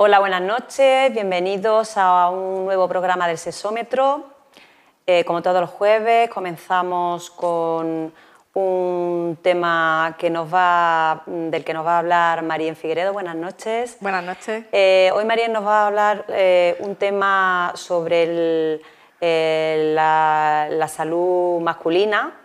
Hola, buenas noches, bienvenidos a un nuevo programa del sesómetro. Eh, como todos los jueves, comenzamos con un tema del que nos va a hablar María Figueredo. Buenas noches. Buenas noches. Eh, hoy María nos va a hablar eh, un tema sobre la salud masculina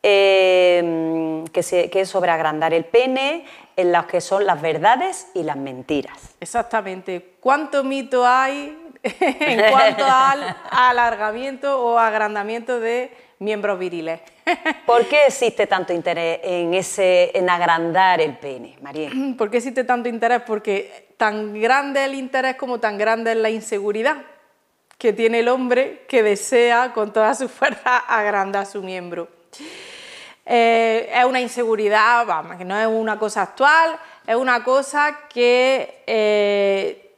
Em, que, se, es sobre agrandar el pene, en las que son las verdades y las mentiras. Exactamente. ¿Cuánto mito hay en cuanto al alargamiento o agrandamiento de miembros viriles? ¿Por qué existe tanto interés en, ese, en agrandar el pene, María? ¿Por qué existe tanto interés? Porque tan grande el interés como tan grande es la inseguridad que tiene el hombre que desea con toda su fuerza agrandar su miembro. Eh, es una inseguridad, vamos, que no es una cosa actual, es una cosa que eh,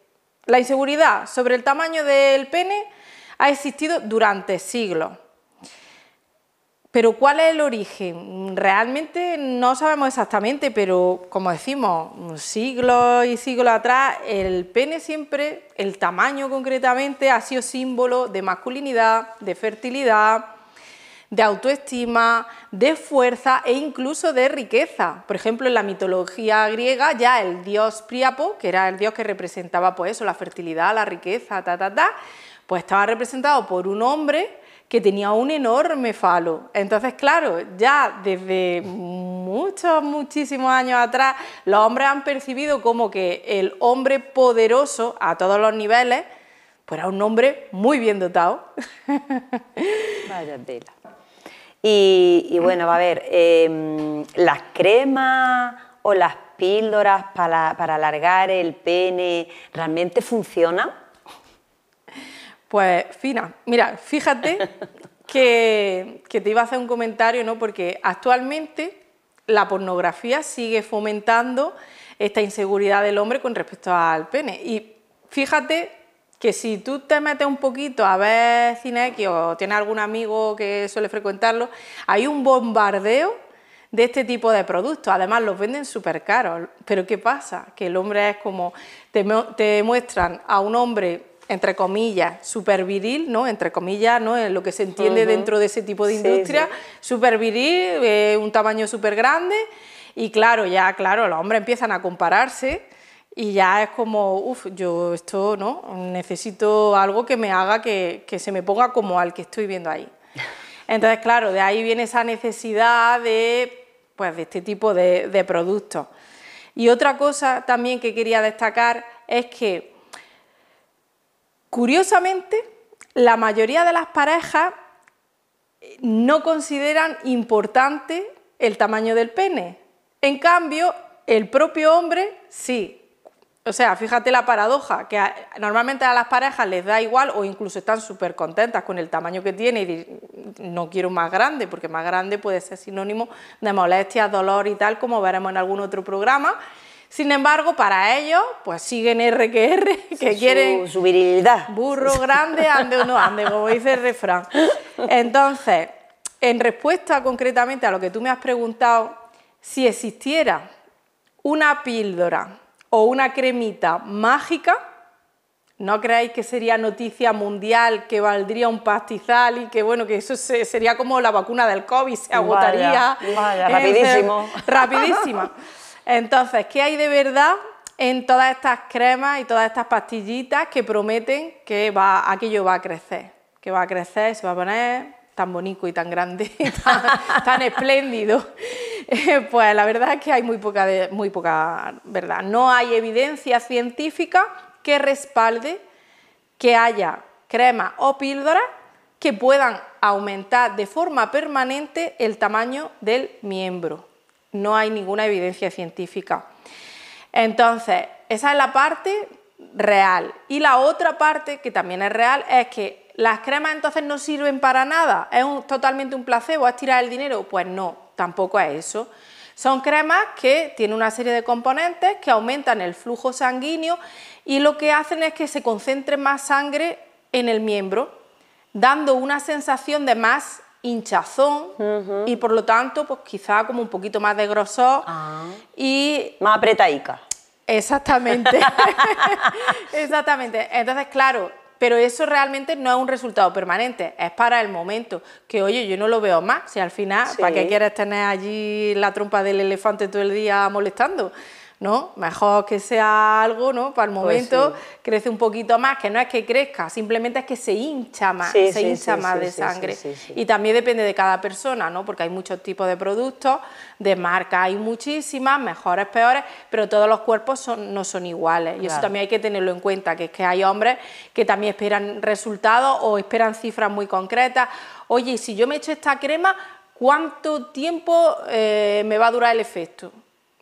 la inseguridad sobre el tamaño del pene ha existido durante siglos. Pero ¿cuál es el origen? Realmente no sabemos exactamente, pero como decimos, siglos y siglos atrás, el pene siempre, el tamaño concretamente, ha sido símbolo de masculinidad, de fertilidad, de autoestima, de fuerza e incluso de riqueza. Por ejemplo, en la mitología griega ya el dios Priapo, que era el dios que representaba pues eso, la fertilidad, la riqueza, ta ta ta, pues estaba representado por un hombre que tenía un enorme falo. Entonces, claro, ya desde muchos, muchísimos años atrás, los hombres han percibido como que el hombre poderoso a todos los niveles, pues era un hombre muy bien dotado. Vaya tela. Y, bueno, va a ver, em, las cremas o las píldoras para, alargar el pene, ¿realmente funciona. Pues Fina, mira, fíjate que, que, te iba a hacer un comentario, ¿no? Porque actualmente la pornografía sigue fomentando esta inseguridad del hombre con respecto al pene. Y fíjate que si tú te metes un poquito a ver cine... o tienes algún amigo que suele frecuentarlo, hay un bombardeo de este tipo de productos. Además, los venden súper caros. Pero ¿qué pasa? Que el hombre es como, te, muestran a un hombre entre comillas, súper viril, ¿no? Entre comillas, ¿no? En lo que se entiende dentro de ese tipo de industria, ...súper viril, eh, un tamaño súper grande. Y claro, ya, claro, los hombres empiezan a compararse y ya es como, uff, yo esto no, necesito algo que me haga que, se me ponga como al que estoy viendo ahí. Entonces, claro, de ahí viene esa necesidad pues, de, este tipo de, de productos. Y otra cosa también que quería destacar es que, curiosamente, la mayoría de las parejas no consideran importante el tamaño del pene. En cambio, el propio hombre sí, o sea, fíjate la paradoja, que normalmente a las parejas les da igual o incluso están súper contentas con el tamaño que tiene y no quiero más grande, porque más grande puede ser sinónimo de molestia, dolor y tal, como veremos en algún otro programa. Sin embargo, para ellos, pues siguen R que que quieren... Burro grande, ande o no ande, como dice el refrán. Entonces, en respuesta concretamente a lo que tú me has preguntado, si existiera una píldora o una cremita mágica, ¿no creáis que sería noticia mundial, que valdría un pastizal y que bueno, que eso sería como la vacuna del COVID, se agotaría? rapidísimo. rapidísima. Entonces, ¿qué hay de verdad en todas estas cremas y todas estas pastillitas que prometen que aquello va a crecer? Que va a crecer, se va a poner tan bonito y tan grande, tan espléndido. pues la verdad es que hay muy poca, muy poca verdad. No hay evidencia científica que respalde que haya crema o píldoras que puedan aumentar de forma permanente el tamaño del miembro. No hay ninguna evidencia científica. Entonces, esa es la parte real. Y la otra parte que también es real es que las cremas entonces no sirven para nada. ¿Es totalmente un placebo? ¿Es tirar el dinero? Pues no, tampoco a eso. Son cremas que tienen una serie de componentes que aumentan el flujo sanguíneo y lo que hacen es que se concentre más sangre en el miembro, dando una sensación de más hinchazón y por lo tanto pues quizá como un poquito más de grosor ah. y más apretadica exactamente exactamente entonces claro pero eso realmente no es un resultado permanente, es para el momento, que oye, yo no lo veo más, si al final, ¿para qué quieres tener allí la trompa del elefante todo el día molestando? ¿no? Mejor que sea algo, ¿no? Para el pues momento crece un poquito más, que no es que crezca, simplemente es que se hincha más, se hincha más de sangre. Y también depende de cada persona, ¿no? Porque hay muchos tipos de productos, de marcas, hay muchísimas, mejores, peores, pero todos los cuerpos son, no son iguales. Y eso también hay que tenerlo en cuenta, que es que hay hombres que también esperan resultados o esperan cifras muy concretas. Oye, si yo me echo esta crema, ¿cuánto tiempo eh, me va a durar el efecto?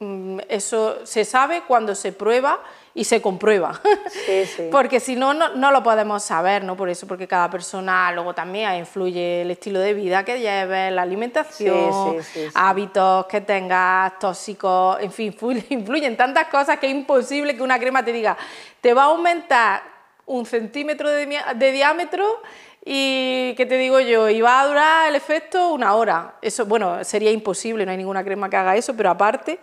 Mm, eso se sabe cuando se prueba y se comprueba, porque si no, no lo podemos saber, ¿no? Por eso, porque cada persona luego también influye el estilo de vida que lleve, la alimentación, hábitos que tengas, tóxicos, en fin, influyen tantas cosas que es imposible que una crema te diga, te va a aumentar un centímetro de diámetro y qué te digo yo, iba a durar el efecto una hora. Eso, bueno, sería imposible, no hay ninguna crema que haga eso, pero aparte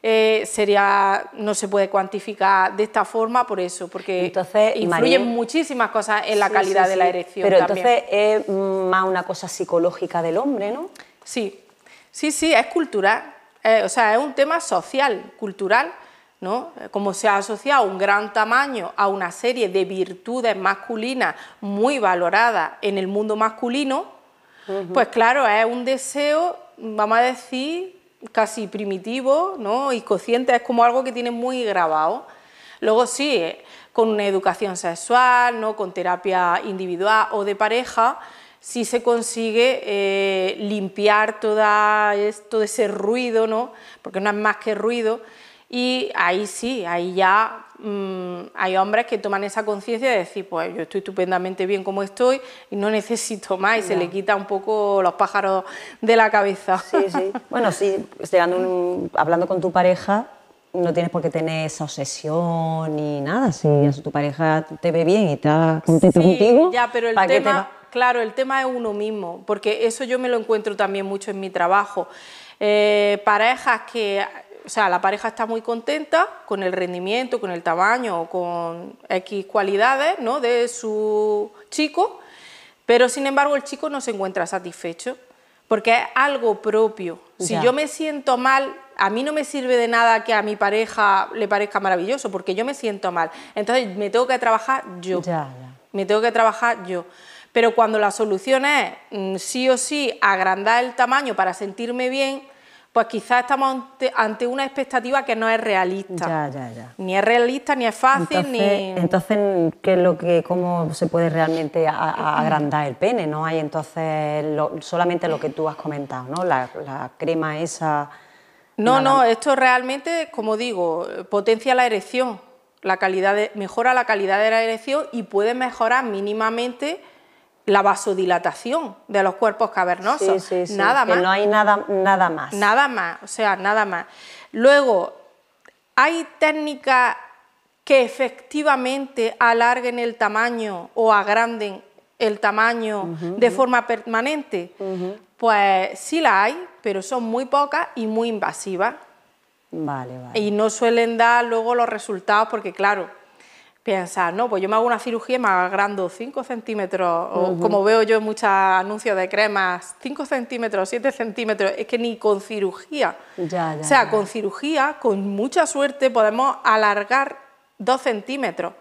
eh, sería, no se puede cuantificar de esta forma por eso, porque influyen muchísimas cosas en la calidad de la erección. Pero entonces es más una cosa psicológica del hombre, ¿no? Sí, sí, sí, es cultural, eh, o sea, es un tema social, cultural como se ha asociado un gran tamaño a una serie de virtudes masculinas muy valoradas en el mundo masculino, pues claro, es un deseo, vamos a decir, casi primitivo, ¿no? Y consciente, es como algo que tiene muy grabado. Luego sí, eh, con una educación sexual, ¿no? con terapia individual o de pareja, sí se consigue eh, limpiar toda, todo ese ruido, ¿no? porque no es más que ruido, y ahí sí, ahí ya mm, hay hombres que toman esa conciencia de decir, pues yo estoy estupendamente bien como estoy y no necesito más, y se le quita un poco los pájaros de la cabeza. Sí, sí. bueno, sí, hablando con tu pareja, no tienes por qué tener esa obsesión ni nada. Si tu pareja te ve bien y está contento contigo, ya, pero el tema, Claro, el tema es uno mismo, porque eso yo me lo encuentro también mucho en mi trabajo. Eh, parejas que o sea, la pareja está muy contenta con el rendimiento, con el tamaño con X cualidades ¿no? de su chico, pero sin embargo el chico no se encuentra satisfecho porque es algo propio. Si yo me siento mal, a mí no me sirve de nada que a mi pareja le parezca maravilloso porque yo me siento mal. Entonces me tengo que trabajar yo. Me tengo que trabajar yo. Pero cuando la solución es mm, sí o sí agrandar el tamaño para sentirme bien, pues quizás estamos ante, una expectativa que no es realista. Ya, ya, ya. Ni es realista, ni es fácil, ni... Entonces, ¿qué lo que, ¿cómo se puede realmente agrandar el pene? No hay entonces solamente lo que tú has comentado, ¿no? La, crema esa... No, no, esto realmente, como digo, potencia la erección, la calidad mejora la calidad de la erección y puede mejorar mínimamente la vasodilatación de los cuerpos cavernosos. Sí, sí, sí, nada que más. no hay nada, nada más. Nada más, o sea, nada más. Luego, hay técnicas que efectivamente alarguen el tamaño o agranden el tamaño de forma permanente. Pues sí la hay, pero son muy pocas y muy invasivas. Vale, vale. Y no suelen dar luego los resultados porque, claro, piensas, no, pues yo me hago una cirugía y me agrando 5 centímetros, o como veo yo en muchos anuncios de cremas, 5 centímetros, 7 centímetros, es que ni con cirugía. o sea, con cirugía, con mucha suerte, podemos alargar 2 centímetros.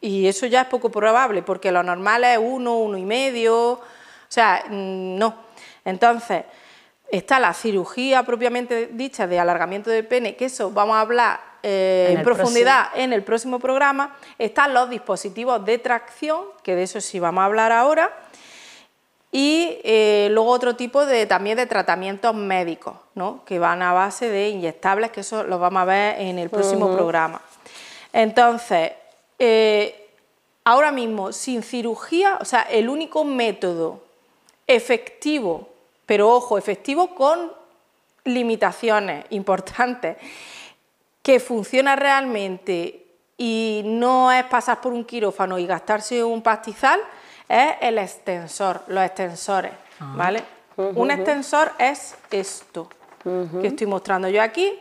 Y eso ya es poco probable, porque lo normal es 1, uno y medio, o sea, mm, no. Entonces, está la cirugía propiamente dicha de alargamiento del pene, que eso vamos a hablar en, profundidad en el próximo programa, están los dispositivos de tracción, que de eso sí vamos a hablar ahora, y eh, luego otro tipo de, también de tratamientos médicos, ¿no? que van a base de inyectables, que eso lo vamos a ver en el próximo programa. Entonces, eh, ahora mismo, sin cirugía, o sea, el único método efectivo, pero ojo, efectivo con limitaciones importantes, que funciona realmente y no es pasar por un quirófano y gastarse un pastizal, es el extensor, los extensores, ah. ¿vale? Un extensor es esto que estoy mostrando yo aquí.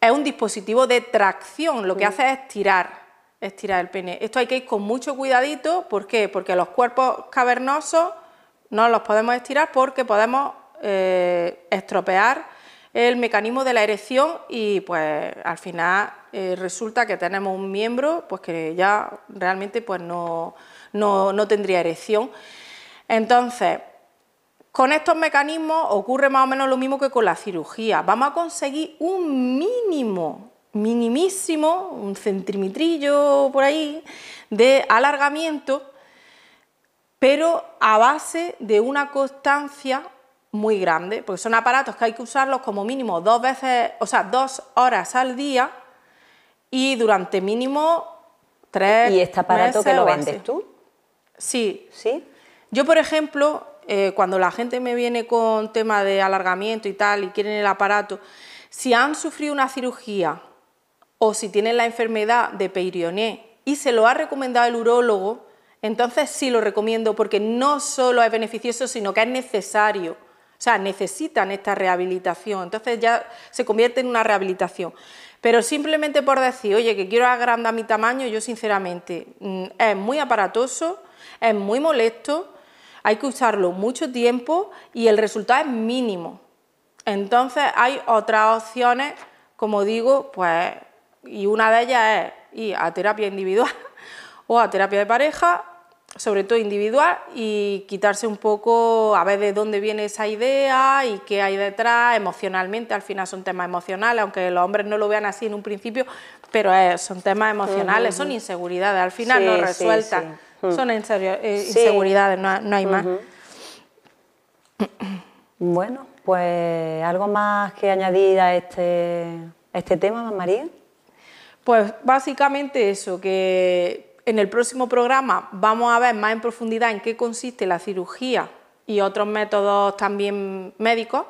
Es un dispositivo de tracción, lo que mm. hace es tirar, estirar el pene. Esto hay que ir con mucho cuidadito, ¿por qué? Porque los cuerpos cavernosos no los podemos estirar porque podemos eh, estropear el mecanismo de la erección y pues al final eh, resulta que tenemos un miembro pues que ya realmente pues no, tendría erección. Entonces, con estos mecanismos ocurre más o menos lo mismo que con la cirugía. Vamos a conseguir un mínimo, minimísimo, un centímetro por ahí, de alargamiento, pero a base de una constancia muy grande, porque son aparatos que hay que usarlos como mínimo dos veces, o sea, dos horas al día y durante mínimo tres. ¿Y este aparato que lo vendes tú? Sí. ¿Sí? Yo, por ejemplo, eh, cuando la gente me viene con tema de alargamiento y tal y quieren el aparato, si han sufrido una cirugía o si tienen la enfermedad de Peyronie y se lo ha recomendado el urólogo, entonces sí lo recomiendo porque no solo es beneficioso, sino que es necesario o sea, necesitan esta rehabilitación. Entonces ya se convierte en una rehabilitación. Pero simplemente por decir, oye, que quiero agrandar mi tamaño, yo sinceramente mm, es muy aparatoso, es muy molesto, hay que usarlo mucho tiempo y el resultado es mínimo. Entonces hay otras opciones, como digo, pues, y una de ellas es ir a terapia individual o a terapia de pareja sobre todo individual, y quitarse un poco a ver de dónde viene esa idea y qué hay detrás emocionalmente. Al final son temas emocionales, aunque los hombres no lo vean así en un principio, pero eh, son temas emocionales, son inseguridades, al final no resuelta... son eh, inseguridades, no, no, hay más. Bueno, pues algo más que añadir a este, este tema, María. Pues básicamente eso, que en el próximo programa vamos a ver más en profundidad en qué consiste la cirugía y otros métodos también médicos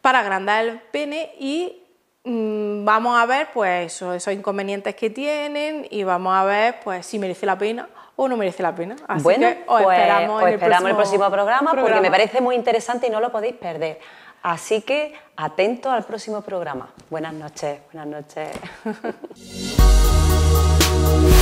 para agrandar el pene y mm, vamos a ver pues esos inconvenientes que tienen y vamos a ver pues si merece la pena o no merece la pena. Así que os pues, esperamos, en el, próximo programa, porque me parece muy interesante y no lo podéis perder. Así que atento al próximo programa. Buenas noches, buenas noches.